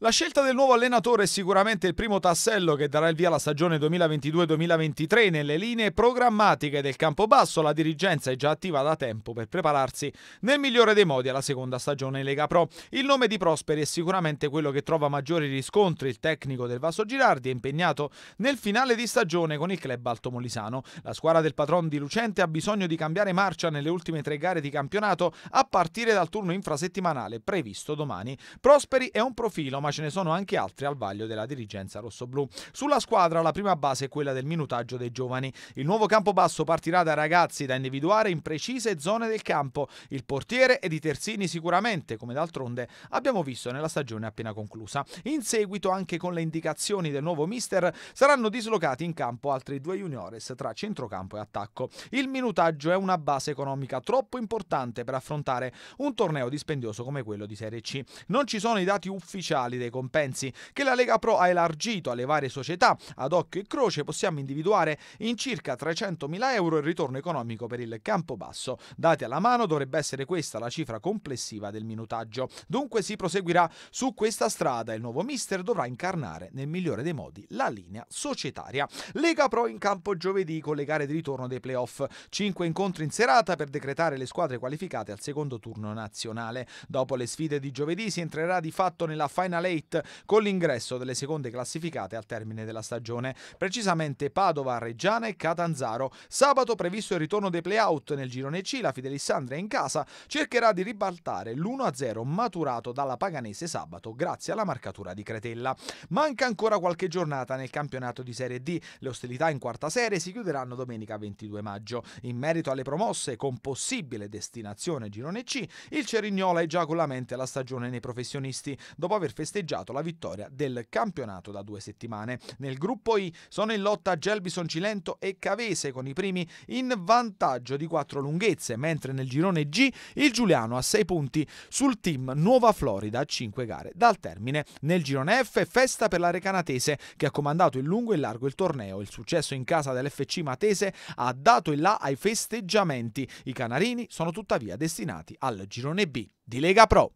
La scelta del nuovo allenatore è sicuramente il primo tassello che darà il via alla stagione 2022-2023 nelle linee programmatiche del Campobasso. La dirigenza è già attiva da tempo per prepararsi nel migliore dei modi alla seconda stagione Lega Pro. Il nome di Prosperi è sicuramente quello che trova maggiori riscontri. Il tecnico del Vaso Girardi è impegnato nel finale di stagione con il club altomolisano. La squadra del patron di Lucente ha bisogno di cambiare marcia nelle ultime tre gare di campionato a partire dal turno infrasettimanale previsto domani. Prosperi è un profilo ma ce ne sono anche altri al vaglio della dirigenza rossoblù. Sulla squadra la prima base è quella del minutaggio dei giovani. Il nuovo campo basso partirà da ragazzi da individuare in precise zone del campo. Il portiere ed i terzini sicuramente, come d'altronde abbiamo visto nella stagione appena conclusa. In seguito, anche con le indicazioni del nuovo mister, saranno dislocati in campo altri due juniores tra centrocampo e attacco. Il minutaggio è una base economica troppo importante per affrontare un torneo dispendioso come quello di Serie C. Non ci sono i dati ufficiali totali dei compensi che la Lega Pro ha elargito alle varie società, ad occhio e croce possiamo individuare in circa 300.000 euro il ritorno economico per il campo basso. Dati alla mano dovrebbe essere questa la cifra complessiva del minutaggio. Dunque si proseguirà su questa strada e il nuovo mister dovrà incarnare nel migliore dei modi la linea societaria. Lega Pro in campo giovedì con le gare di ritorno dei playoff. 5 incontri in serata per decretare le squadre qualificate al secondo turno nazionale. Dopo le sfide di giovedì si entrerà di fatto nella final Late con l'ingresso delle seconde classificate al termine della stagione, precisamente Padova, Reggiana e Catanzaro. Sabato previsto il ritorno dei playout nel girone C, la Fidelissandria in casa cercherà di ribaltare l'1-0 maturato dalla Paganese sabato grazie alla marcatura di Cretella. Manca ancora qualche giornata nel campionato di Serie D, le ostilità in quarta serie si chiuderanno domenica 22 maggio. In merito alle promosse con possibile destinazione girone C, il Cerignola è già con la mente alla stagione nei professionisti, dopo aver festeggiato festeggiato la vittoria del campionato da due settimane. Nel gruppo I sono in lotta Gelbison Cilento e Cavese con i primi in vantaggio di quattro lunghezze, mentre nel girone G il Giuliano ha sei punti sul team Nuova Florida a cinque gare dal termine. Nel girone F festa per la Recanatese che ha comandato in lungo e largo il torneo. Il successo in casa dell'FC Matese ha dato il là ai festeggiamenti. I canarini sono tuttavia destinati al girone B di Lega Pro.